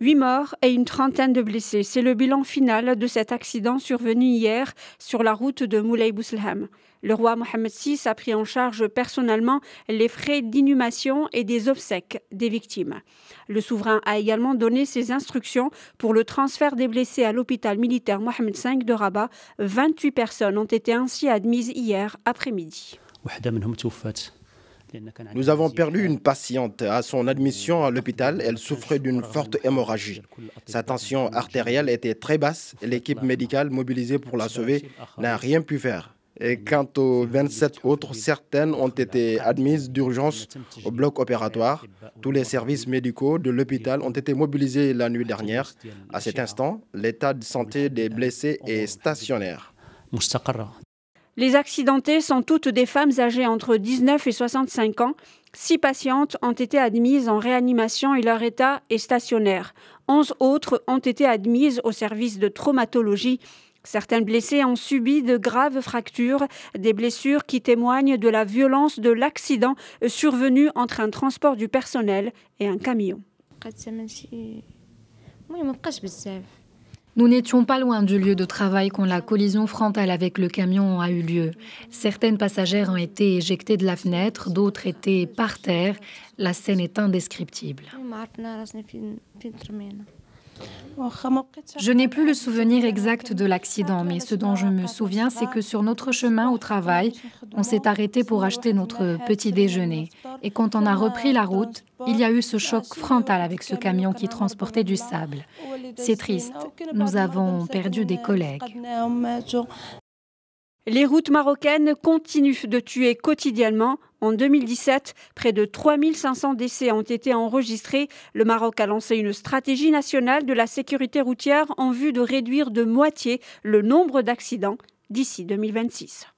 Huit morts et une trentaine de blessés. C'est le bilan final de cet accident survenu hier sur la route de Moulay Bousselham. Le roi Mohamed VI a pris en charge personnellement les frais d'inhumation et des obsèques des victimes. Le souverain a également donné ses instructions pour le transfert des blessés à l'hôpital militaire Mohamed V de Rabat. 28 personnes ont été ainsi admises hier après-midi. Nous avons perdu une patiente à son admission à l'hôpital. Elle souffrait d'une forte hémorragie. Sa tension artérielle était très basse. et L'équipe médicale mobilisée pour la sauver n'a rien pu faire. Et quant aux 27 autres, certaines ont été admises d'urgence au bloc opératoire. Bah, Tous les services médicaux de l'hôpital ont été mobilisés la nuit dernière. À cet instant, l'état de santé des blessés est stationnaire. Les accidentées sont toutes des femmes âgées entre 19 et 65 ans. Six patientes ont été admises en réanimation et leur état est stationnaire. Onze autres ont été admises au service de traumatologie. Certaines blessées ont subi de graves fractures, des blessures qui témoignent de la violence de l'accident survenu entre un transport du personnel et un camion. Nous n'étions pas loin du lieu de travail quand la collision frontale avec le camion a eu lieu. Certaines passagères ont été éjectées de la fenêtre, d'autres étaient par terre. La scène est indescriptible. Je n'ai plus le souvenir exact de l'accident, mais ce dont je me souviens, c'est que sur notre chemin au travail, on s'est arrêté pour acheter notre petit déjeuner. Et quand on a repris la route, il y a eu ce choc frontal avec ce camion qui transportait du sable. C'est triste. Nous avons perdu des collègues. Les routes marocaines continuent de tuer quotidiennement. En 2017, près de 3500 décès ont été enregistrés. Le Maroc a lancé une stratégie nationale de la sécurité routière en vue de réduire de moitié le nombre d'accidents d'ici 2026.